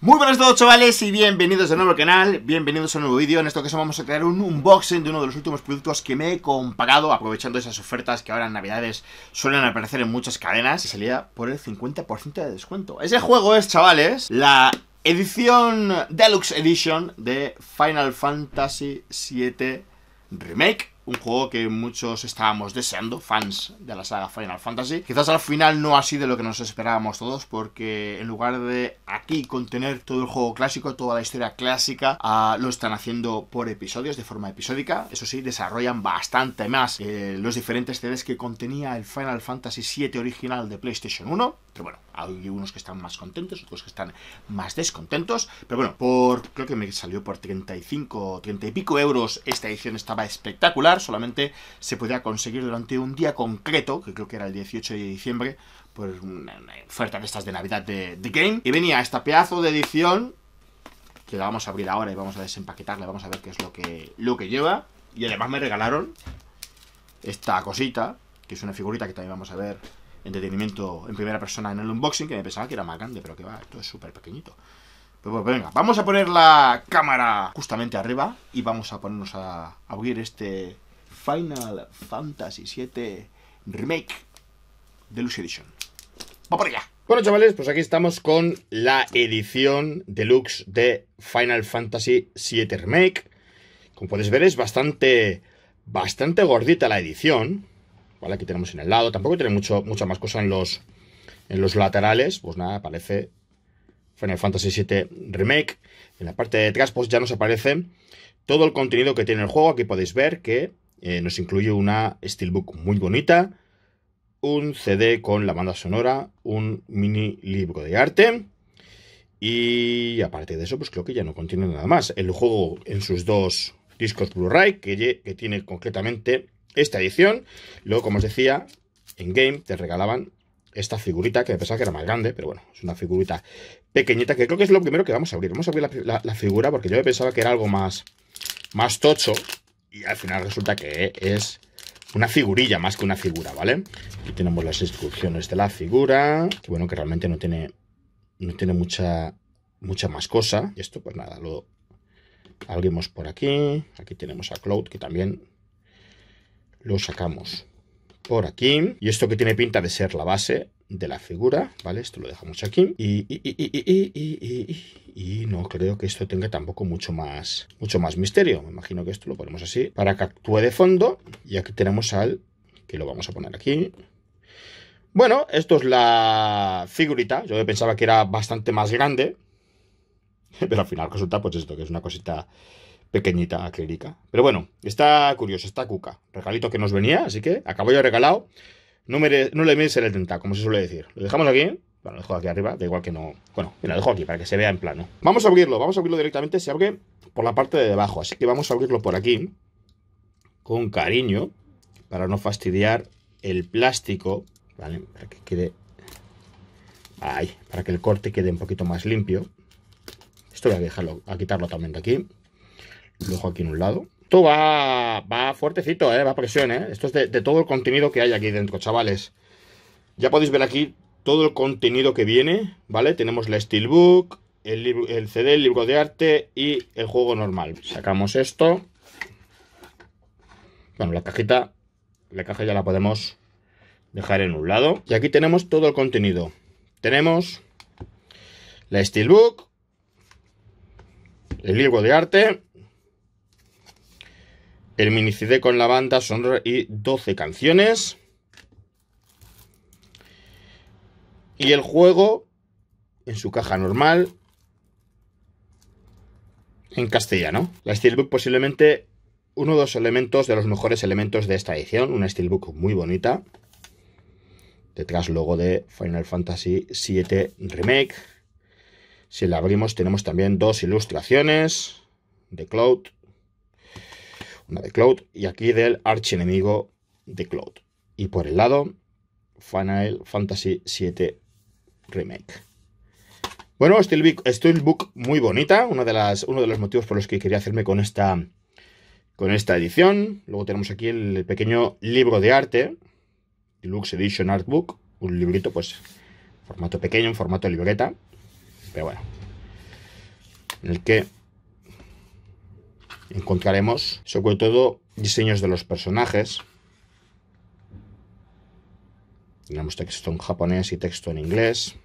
Muy buenas a todos chavales y bienvenidos de nuevo al canal, bienvenidos a un nuevo vídeo En esto que vamos a crear un unboxing de uno de los últimos productos que me he compagado Aprovechando esas ofertas que ahora en navidades suelen aparecer en muchas cadenas Y salía por el 50% de descuento Ese juego es chavales, la edición Deluxe Edition de Final Fantasy VII Remake un juego que muchos estábamos deseando, fans de la saga Final Fantasy. Quizás al final no ha de lo que nos esperábamos todos, porque en lugar de aquí contener todo el juego clásico, toda la historia clásica, ah, lo están haciendo por episodios, de forma episódica. Eso sí, desarrollan bastante más eh, los diferentes CDs que contenía el Final Fantasy VII original de PlayStation 1. Pero bueno, hay unos que están más contentos, otros que están más descontentos. Pero bueno, por creo que me salió por 35, 30 y pico euros esta edición estaba espectacular. Solamente se podía conseguir durante un día concreto, que creo que era el 18 de diciembre, por una, oferta de estas de Navidad de, The Game. Y venía esta pedazo de edición que la vamos a abrir ahora y vamos a desempaquetarla, vamos a ver qué es lo que, lo que lleva. Y además me regalaron esta cosita, que es una figurita que también vamos a ver entretenimiento en primera persona en el unboxing, que me pensaba que era más grande, pero que va, esto es súper pequeñito. Pues pues venga, vamos a poner la cámara justamente arriba y vamos a ponernos a abrir este Final Fantasy VII Remake Deluxe Edition. ¡Va por allá! Bueno, chavales, pues aquí estamos con la edición deluxe de Final Fantasy VII Remake. Como puedes ver, es bastante, bastante gordita la edición. Aquí tenemos en el lado, tampoco tiene mucho, mucha más cosa en los, en los laterales, pues nada, aparece Final Fantasy VII Remake. En la parte de atrás, pues ya nos aparece todo el contenido que tiene el juego. Aquí podéis ver que eh, nos incluye una Steelbook muy bonita, un CD con la banda sonora, un mini libro de arte. Y aparte de eso, pues creo que ya no contiene nada más. El juego en sus dos discos Blu-ray, que tiene concretamente esta edición. Luego, como os decía, en Game te regalaban esta figurita que pensaba que era más grande, pero bueno, es una figurita pequeñita que creo que es lo primero que vamos a abrir. Vamos a abrir la, figura porque yo pensaba que era algo más, más tocho y al final resulta que es una figurilla más que una figura, ¿vale? Aquí tenemos las instrucciones de la figura, que bueno, que realmente no tiene, no tiene mucha, mucha más cosa. Y esto, pues nada, lo abrimos por aquí. Aquí tenemos a Cloud, que también lo sacamos por aquí. Y esto que tiene pinta de ser la base de la figura, ¿vale? Esto lo dejamos aquí. Y, no creo que esto tenga tampoco mucho más, mucho más misterio. Me imagino que esto lo ponemos así para que actúe de fondo. Y aquí tenemos al que lo vamos a poner aquí. Bueno, esto es la figurita. Yo pensaba que era bastante más grande. Pero al final resulta pues esto, que es una cosita pequeñita acrílica. Pero bueno, está curioso, está cuca. Regalito que nos venía, así que acabo ya regalado. No, no le merece el tentáculo, como se suele decir. Lo dejamos aquí. Bueno, lo dejo aquí arriba, da igual que no. Bueno, lo dejo aquí para que se vea en plano. Vamos a abrirlo, vamos a abrirlo directamente. Se abre por la parte de debajo, así que vamos a abrirlo por aquí. Con cariño, para no fastidiar el plástico. Vale, para que quede. Ay, para que el corte quede un poquito más limpio. Esto voy a dejarlo, a quitarlo también de aquí. Lo dejo aquí en un lado. Esto va, fuertecito, ¿eh? va a presión. Eh. Esto es de, todo el contenido que hay aquí dentro, chavales. Ya podéis ver aquí todo el contenido que viene, ¿vale? Tenemos la Steelbook, el, el CD, el libro de arte y el juego normal. Sacamos esto. Bueno, la cajita, la caja ya la podemos dejar en un lado. Y aquí tenemos todo el contenido. Tenemos la Steelbook, el libro de arte el mini con la banda sonora y 12 canciones. Y el juego en su caja normal en castellano. La Steelbook posiblemente uno de los elementos, de los mejores elementos de esta edición. Una Steelbook muy bonita. Detrás logo de Final Fantasy VII Remake. Si la abrimos tenemos también dos ilustraciones de Cloud una de Cloud, y aquí del archienemigo de Cloud. Y por el lado, Final Fantasy VII Remake. Bueno, el book muy bonita, una de las, uno de los motivos por los que quería hacerme con esta, con esta edición. Luego tenemos aquí el pequeño libro de arte, Deluxe Edition Artbook, un librito pues formato pequeño, en formato libreta, pero bueno, en el que encontraremos sobre todo diseños de los personajes. Tenemos texto en japonés y texto en inglés.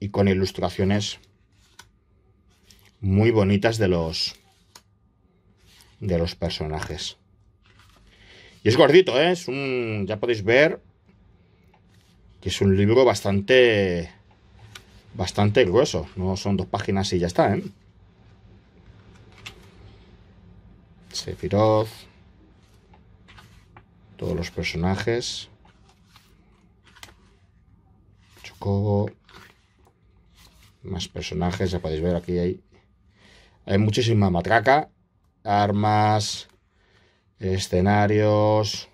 Y con ilustraciones muy bonitas de los de los personajes. Y es gordito, ¿eh? es un ya podéis ver que es un libro bastante bastante grueso. No son dos páginas y ya está, ¿eh? Sephiroth. Todos los personajes. Chocobo. Más personajes, ya podéis ver aquí hay. Hay muchísima matraca. Armas. Escenarios.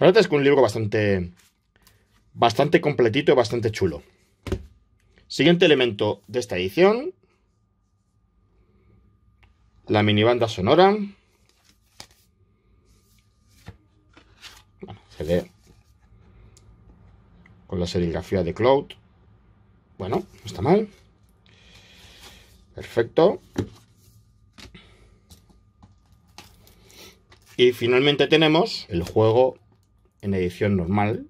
La verdad es que un libro bastante, bastante completito y bastante chulo. Siguiente elemento de esta edición, la minibanda sonora. Bueno, se ve con la serigrafía de Cloud. Bueno, no está mal. Perfecto. Y finalmente tenemos el juego en edición normal.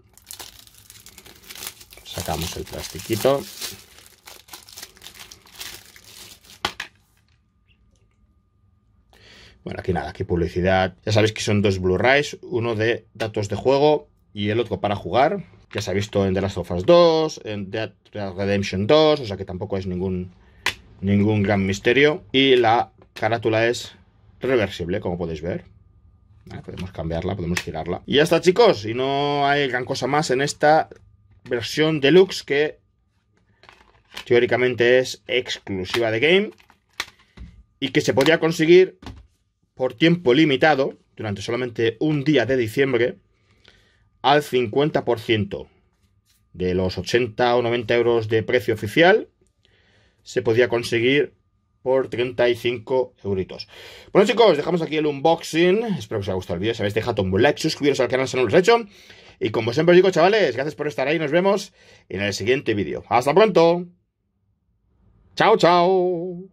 Sacamos el plastiquito. Bueno, aquí nada, aquí publicidad. Ya sabéis que son dos Blu-rays, uno de datos de juego y el otro para jugar. Ya se ha visto en The Last of Us 2, en The Redemption 2, o sea que tampoco es ningún, ningún gran misterio. Y la carátula es reversible, como podéis ver. Ah, podemos cambiarla, podemos girarla. Y ya está, chicos. Y no hay gran cosa más en esta versión deluxe que teóricamente es exclusiva de Game y que se podía conseguir por tiempo limitado, durante solamente un día de diciembre, al 50% de los 80 o 90 euros de precio oficial, se podía conseguir por 35 euritos. Bueno chicos, dejamos aquí el unboxing. Espero que os haya gustado el vídeo. Si habéis dejado un like, suscribiros al canal si no lo has hecho. Y como siempre os digo, chavales, gracias por estar ahí. Nos vemos en el siguiente vídeo. ¡Hasta pronto! ¡Chao, chao!